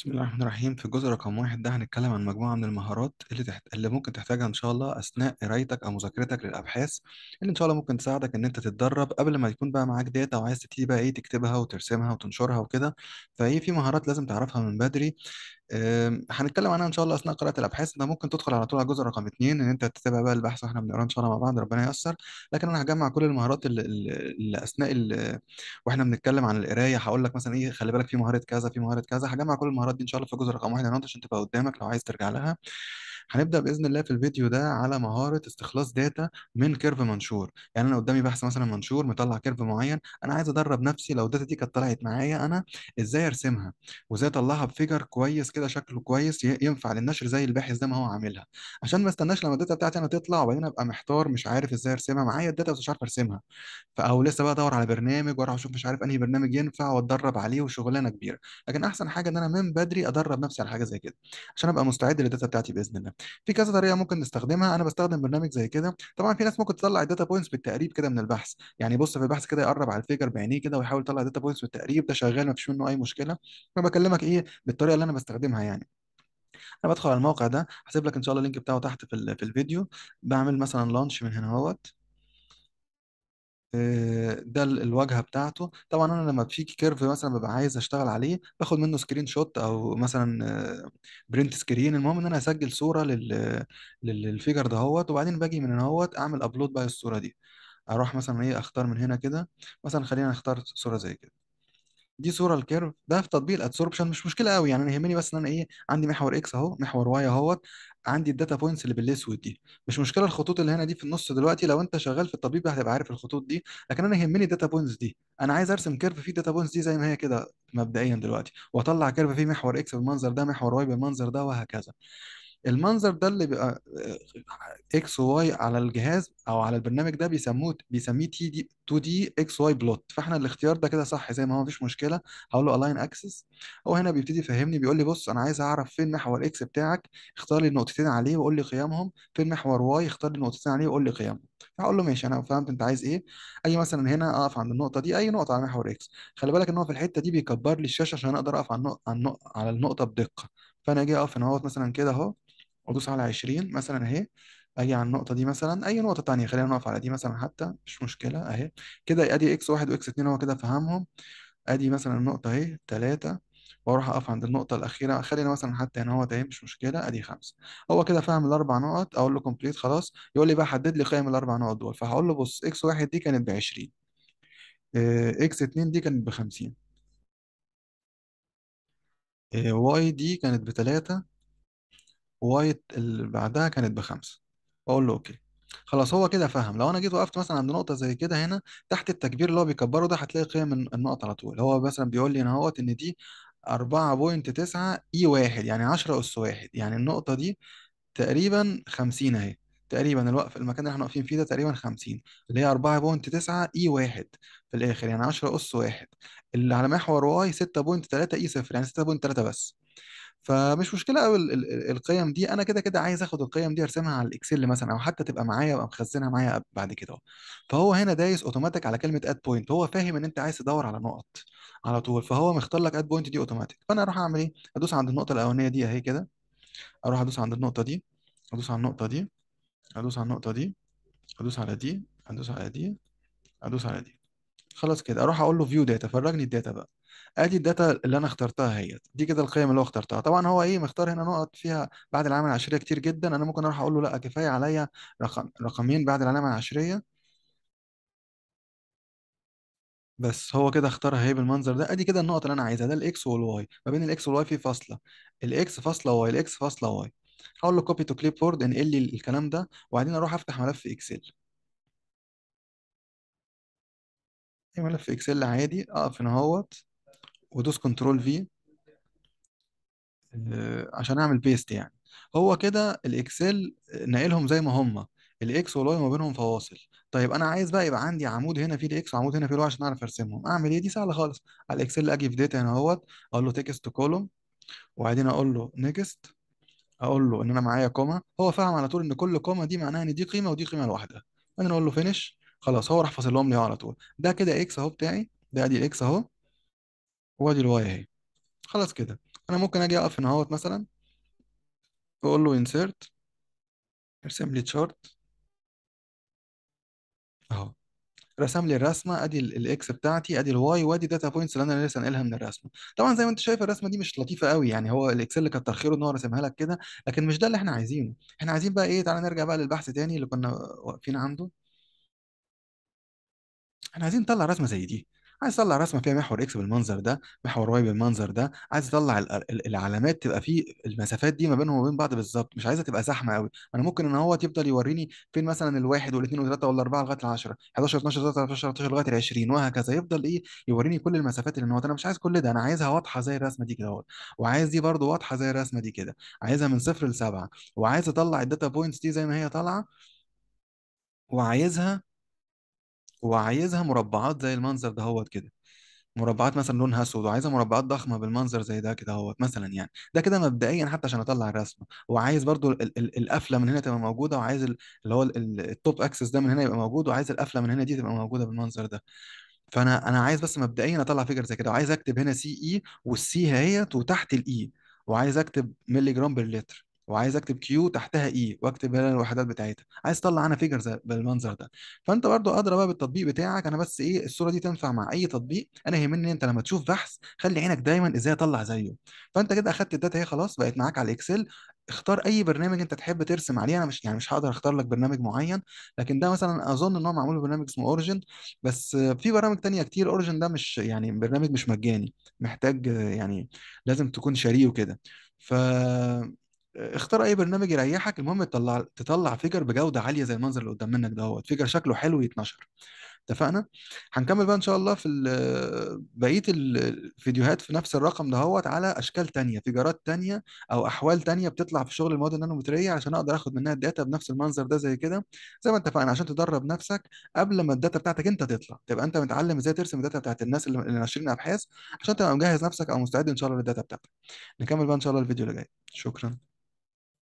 بسم الله الرحمن الرحيم في الجزء رقم واحد ده هنتكلم عن مجموعة من المهارات اللي تحت... اللي ممكن تحتاجها إن شاء الله أثناء قرايتك أو مذاكرتك للأبحاث اللي إن شاء الله ممكن تساعدك إن أنت تتدرب قبل ما يكون بقى معاك داتا وعايز تبتدي بقى إيه تكتبها وترسمها وتنشرها وكده فإيه في مهارات لازم تعرفها من بدري هنتكلم عنها ان شاء الله اثناء قراءه الابحاث انت ممكن تدخل على طول على الجزء رقم اثنين ان انت تتابع بقى البحث واحنا بنقرا ان شاء الله مع بعض ربنا ييسر لكن انا هجمع كل المهارات اللي, اللي اثناء واحنا بنتكلم عن القرايه هقول لك مثلا ايه خلي بالك في مهاره كذا في مهاره كذا هجمع كل المهارات دي ان شاء الله في الجزء رقم واحد عشان تبقى قدامك لو عايز ترجع لها هنبدا باذن الله في الفيديو ده على مهاره استخلاص داتا من كيرف منشور يعني انا قدامي بحث مثلا منشور مطلع كيرف معين انا عايز ادرب نفسي لو الداتا دي كانت طلعت معايا انا ازاي ارسمها وازاي اطلعها بفيجر كويس كده كده شكله كويس ينفع للنشر زي الباحث زي ما هو عاملها عشان ما استناش لما الداتا بتاعتي انا تطلع وبعدين ابقى محتار مش عارف ازاي ارسمها معايا الداتا بس مش عارف ارسمها فاو لسه بقى ادور على برنامج واروح اشوف مش عارف انهي برنامج ينفع واتدرب عليه وشغلانه كبيره لكن احسن حاجه ان انا من بدري ادرب نفسي على حاجه زي كده عشان ابقى مستعد للداتا بتاعتي باذن الله في كذا طريقه ممكن نستخدمها انا بستخدم برنامج زي كده طبعا في ناس ممكن تطلع الداتا بوينتس بالتقريب كده من البحث يعني يبص في البحث كده يقرب على الفيجر بعينيه كده ويحاول يطلع الداتا بوينتس بالتقريب ده شغال ما فيش منه اي مشكله انا بكلمك ايه بالطريقه اللي انا بستخدمها تقييمها يعني انا بدخل على الموقع ده هسيب لك ان شاء الله اللينك بتاعه تحت في, في الفيديو بعمل مثلا لانش من هنا اهوت آه، ده الواجهه بتاعته طبعا انا لما في كيرف مثلا ببقى عايز اشتغل عليه باخد منه سكرين شوت او مثلا برنت آه، سكرين المهم ان انا اسجل صوره لل ده للفيجر وبعدين باجي من هنا اهوت اعمل ابلود بقى الصوره دي اروح مثلا ايه اختار من هنا كده مثلا خلينا نختار صوره زي كده دي صوره الكيرف ده في تطبيق الادسوربشن مش مشكله قوي يعني انا يهمني بس ان انا ايه عندي محور اكس اهو محور واي اهوت عندي الداتا بوينتس اللي بالاسود دي مش مشكله الخطوط اللي هنا دي في النص دلوقتي لو انت شغال في التطبيق ده هتبقى عارف الخطوط دي لكن انا يهمني الداتا بوينتس دي انا عايز ارسم كيرف فيه داتا بوينتس دي زي ما هي كده مبدئيا دلوقتي واطلع كيرف فيه محور اكس بالمنظر ده محور واي بالمنظر ده وهكذا المنظر ده اللي بيبقى اكس آه، آه، واي على الجهاز او على البرنامج ده بيسموه بيسميه تي دي 2 دي اكس واي بلوت فاحنا الاختيار ده كده صح زي ما هو مفيش مشكله هقول له الاين اكسس هو هنا بيبتدي يفهمني بيقول لي بص انا عايز اعرف فين محور اكس بتاعك اختار لي النقطتين عليه وقول لي قيمهم فين محور واي اختار لي النقطتين عليه وقول لي قيمهم فهقول له ماشي انا فهمت انت عايز ايه اجي مثلا هنا اقف عند النقطه دي اي نقطه على محور اكس خلي بالك ان هو في الحته دي بيكبر لي الشاشه عشان اقدر اقف على النقطه على, النقطة بدقه فانا اجي اقف هنا اهوت مثلا كده اهو وادوس على 20 مثلا اهي اجي على النقطه دي مثلا اي نقطه ثانيه خلينا نقف على دي مثلا حتى مش مشكله اهي كده ادي اكس 1 واكس 2 هو كده فهمهم ادي مثلا النقطه اهي 3 واروح اقف عند النقطه الاخيره خلينا مثلا حتى هنا هو تمام مش مشكله ادي خمسه هو كده فاهم الاربع نقط اقول له كومبليت خلاص يقول لي بقى حدد لي قيم الاربع نقط دول فهقول له بص اكس واحد دي كانت ب 20 اكس 2 دي كانت ب 50 واي دي كانت ب 3 واي اللي بعدها كانت ب 5 اقول له اوكي خلاص هو كده فهم لو انا جيت وقفت مثلا عند نقطه زي كده هنا تحت التكبير اللي هو بيكبره ده هتلاقي قيم النقط على طول هو مثلا بيقول لي ان اهوت ان دي 4.9 اي واحد يعني 10 اس واحد يعني النقطة دي تقريبا 50 اهي تقريبا الوقف المكان اللي احنا واقفين فيه ده تقريبا 50 اللي هي 4.9 اي واحد في الاخر يعني 10 اس واحد اللي على محور واي 6.3 اي صفر يعني 6.3 بس فمش مشكله قوي القيم دي انا كده كده عايز اخد القيم دي ارسمها على الاكسل مثلا او حتى تبقى معايا ابقى مخزنها معايا بعد كده فهو هنا دايس اوتوماتيك على كلمه اد بوينت هو فاهم ان انت عايز تدور على نقط على طول فهو مختار لك اد بوينت دي اوتوماتيك فانا اروح اعمل ايه ادوس عند النقطه الاولانيه دي اهي كده اروح ادوس عند النقطه دي ادوس على النقطه دي ادوس على النقطه دي ادوس على دي ادوس على دي ادوس على دي خلاص كده اروح اقول له فيو داتا فرجني الداتا بقى ادي الداتا اللي انا اخترتها اهيت دي كده القيم اللي هو اخترتها طبعا هو ايه مختار هنا نقط فيها بعد العلامه العشريه كتير جدا انا ممكن اروح اقول له لا كفايه عليا رقم رقمين بعد العلامه العشريه بس هو كده اختارها هي بالمنظر ده ادي كده النقط اللي انا عايزها ده الاكس والواي ما بين الاكس والواي في فاصله الاكس فاصله واي الاكس فاصله واي هقول له كوبي تو كليب بورد انقل لي الكلام ده وبعدين اروح افتح ملف اكسل ملف اكسل عادي اقف هنا اهوت ودوس كنترول في آه، عشان اعمل بيست يعني هو كده الاكسل ناقلهم زي ما هم الاكس والواي ما بينهم فواصل طيب انا عايز بقى يبقى عندي عمود هنا فيه الاكس وعمود هنا فيه الواي عشان اعرف ارسمهم اعمل ايه دي سهله خالص على الاكسل اجي في داتا هنا اهوت اقول له تكست كولوم وبعدين اقول له نيكست اقول له ان انا معايا كوما هو فاهم على طول ان كل كوما دي معناها ان دي قيمه ودي قيمه لوحدها انا اقول له فينش خلاص هو راح فاصل لهم لي على طول ده كده اكس اهو بتاعي ده ادي الاكس اهو وادي الواي اهي خلاص كده انا ممكن اجي اقف هنا اهوت مثلا اقول له انسيرت ارسم لي تشارت اهو رسم لي الرسمه ادي الاكس بتاعتي ادي الواي وادي داتا بوينتس اللي انا لسه ناقلها من الرسمه طبعا زي ما انت شايف الرسمه دي مش لطيفه قوي يعني هو الاكسل كتر خيره ان هو رسمها لك كده لكن مش ده اللي احنا عايزينه احنا عايزين بقى ايه تعالى نرجع بقى للبحث تاني اللي كنا واقفين عنده احنا عايزين نطلع رسمه زي دي عايز اطلع رسمه فيها محور اكس بالمنظر ده محور واي بالمنظر ده عايز اطلع العلامات تبقى فيه المسافات دي ما بينهم وما بين بعض بالظبط مش عايزها تبقى زحمه قوي انا ممكن ان هو يفضل يوريني فين مثلا الواحد والاثنين والثلاثه والاربعه لغايه ال 10 11 12 13 13 لغايه ال 20 وهكذا يفضل ايه يوريني كل المسافات اللي انا مش عايز كل ده انا عايزها واضحه زي الرسمه دي كده وعايز دي برده واضحه زي الرسمه دي كده عايزها من صفر لسبعه وعايز اطلع الداتا بوينتس دي زي ما هي طالعه وعايزها وعايزها مربعات زي المنظر ده هوت كده مربعات مثلا لونها اسود وعايزها مربعات ضخمه بالمنظر زي ده كده اهوت مثلا يعني ده كده مبدئيا حتى عشان اطلع الرسمه وعايز برضو القفله من هنا تبقى موجوده وعايز اللي هو التوب اكسس ده من هنا يبقى موجود وعايز القفله من هنا دي تبقى موجوده بالمنظر ده فانا انا عايز بس مبدئيا اطلع فيجر زي كده وعايز اكتب هنا سي اي e والسي هي وتحت الاي e. وعايز اكتب ملي جرام لتر وعايز اكتب كيو تحتها اي e واكتب هنا الوحدات بتاعتها عايز اطلع انا فيجرز بالمنظر ده فانت برضو ادرى بقى بالتطبيق بتاعك انا بس ايه الصوره دي تنفع مع اي تطبيق انا يهمني انت لما تشوف بحث خلي عينك دايما ازاي اطلع زيه فانت كده اخدت الداتا اهي خلاص بقت معاك على الاكسل اختار اي برنامج انت تحب ترسم عليه انا مش يعني مش هقدر اختار لك برنامج معين لكن ده مثلا اظن ان هو معمول ببرنامج اسمه اورجن بس في برامج تانية كتير اورجن ده مش يعني برنامج مش مجاني محتاج يعني لازم تكون شاريه وكده ف اختار اي برنامج يريحك المهم تطلع تطلع فيجر بجوده عاليه زي المنظر اللي قدام منك دهوت فيجر شكله حلو يتنشر اتفقنا هنكمل بقى ان شاء الله في بقيه الفيديوهات في نفس الرقم دهوت على اشكال تانية فيجرات تانية او احوال تانية بتطلع في شغل المواد النانومتريه عشان اقدر اخد منها الداتا بنفس المنظر ده زي كده زي ما اتفقنا عشان تدرب نفسك قبل ما الداتا بتاعتك انت تطلع تبقى انت متعلم ازاي ترسم الداتا بتاعت الناس اللي ناشرين ابحاث عشان تبقى مجهز نفسك او مستعد ان شاء الله للداتا بتاعتك نكمل بقى ان شاء الله الفيديو اللي جاي شكرا